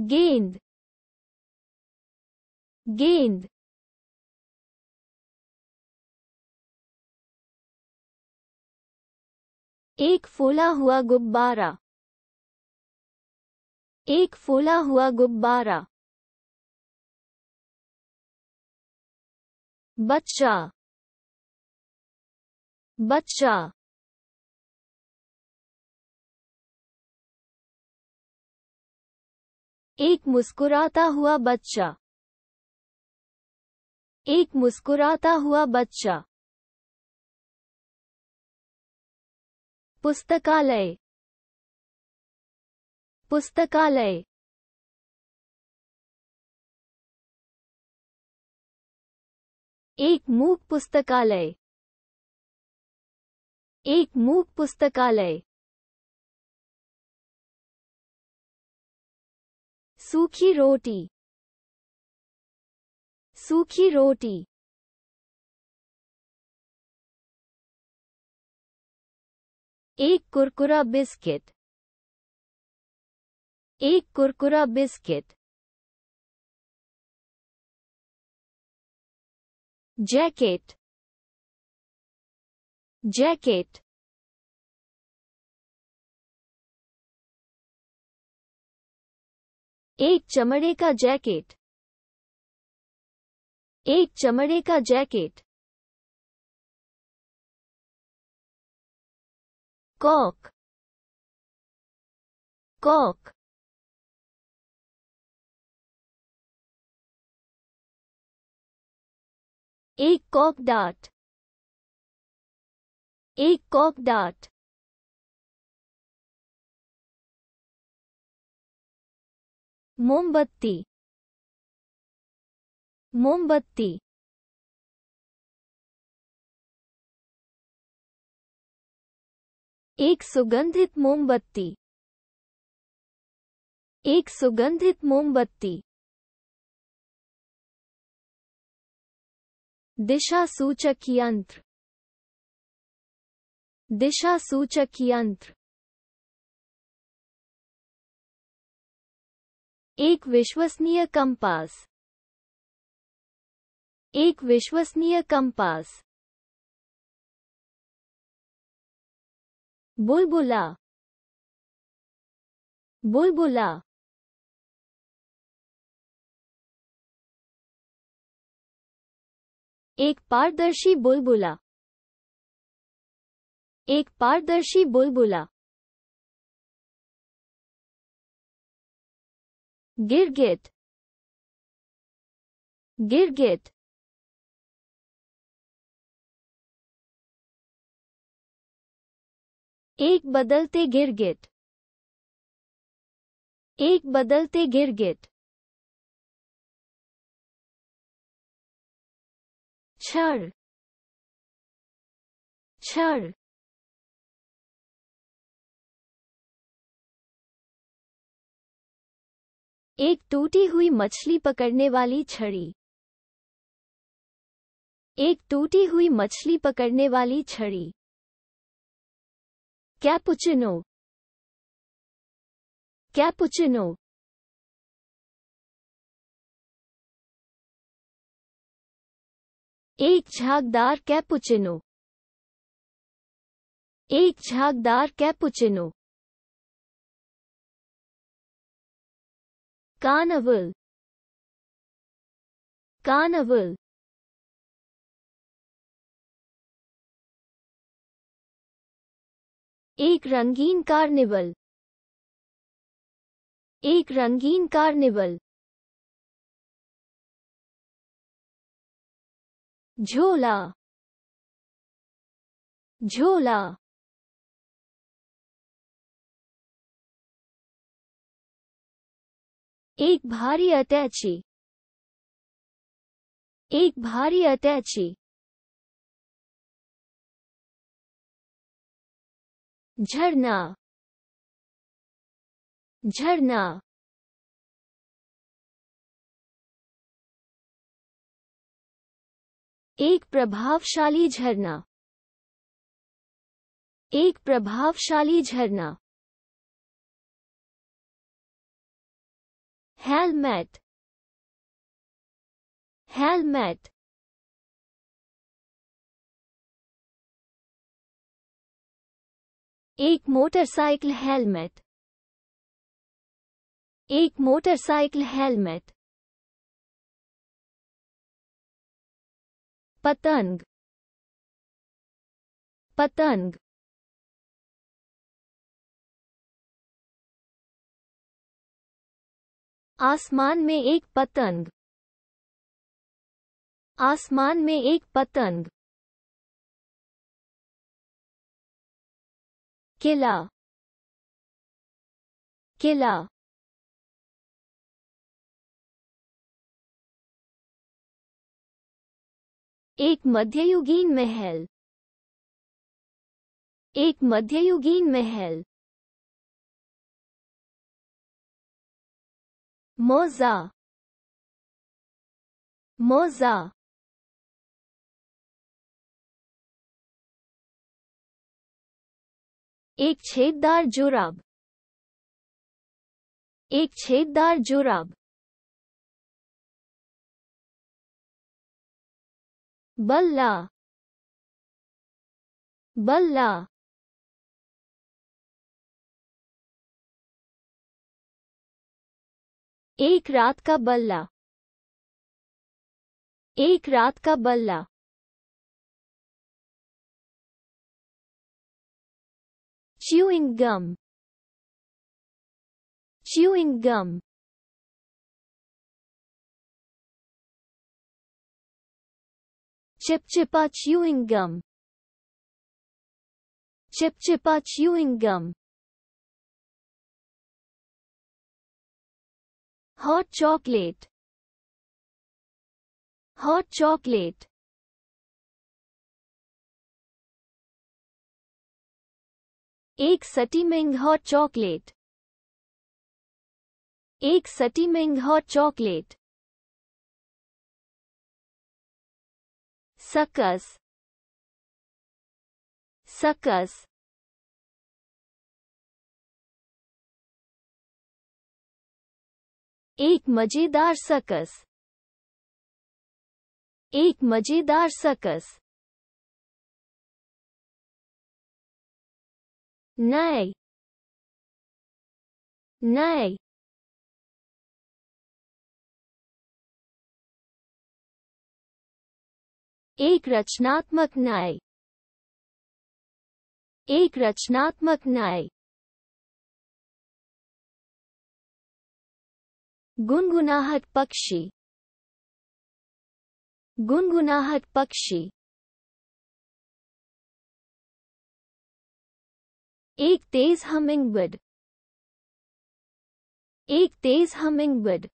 गेंद गेंद एक फूला हुआ गुब्बारा एक फूला हुआ गुब्बारा बच्चा बच्चा एक मुस्कुराता हुआ बच्चा एक मुस्कुराता हुआ बच्चा पुस्तकालय पुस्तकालय एक मूक पुस्तकालय एक मूक पुस्तकालय सूखी रोटी सूखी रोटी एक कुरकुरा बिस्किट एक कुरकुरा बिस्किट जैकेट जैकेट एक चमड़े का जैकेट एक चमड़े का जैकेट कॉक कॉक एक कॉक डाट एक कॉक डाट मोमबत्ती मोमबत्ती एक सुगंधित मोमबत्ती एक सुगंधित मोमबत्ती दिशा सूचक यंत्र दिशा सूचक यंत्र एक विश्वसनीय कंपास एक विश्वसनीय कंपास बुलबुला बुलबुला एक पारदर्शी बुलबुला एक पारदर्शी बुलबुला गिरगिट गिरगिट एक बदलते गिरगिट एक बदलते गिरगिट छड़ छड़ एक टूटी हुई मछली पकड़ने वाली छड़ी एक टूटी हुई मछली पकड़ने वाली छड़ी क्या पुचिनो क्या पुचिनो एक झागदार कैपुचिनो एक झागदार कैपुचिनो carnival carnival एक रंगीन कार्निवल एक रंगीन कार्निवल झोला झोला एक भारी अटैची एक भारी अटैची झरना झरना एक प्रभावशाली झरना एक प्रभावशाली झरना helmet helmet एक मोटरसाइकिल हेलमेट एक मोटरसाइकिल हेलमेट पतंग पतंग आसमान में एक पतंग आसमान में एक पतंग किला किला एक मध्ययुगीन महल एक मध्ययुगीन महल moza moza एक छेददार जुराब एक छेददार जुराब बल्ला बल्ला एक रात का बल्ला एक रात का बल्ला च्यूइंग गम च्यूइंग गम चिपचिपा च्यूइंग गम चिपचिपा chewing gum hot chocolate hot chocolate एक steaming hot chocolate एक steaming hot chocolate suckers suckers एक मजेदार सकस एक मजेदार सकस नए नए एक रचनात्मक न्याय एक रचनात्मक न्याय गुनगुनाहट पक्षी गुनगुनाहट पक्षी एक तेज हमिंगबर्ड एक तेज हमिंगबर्ड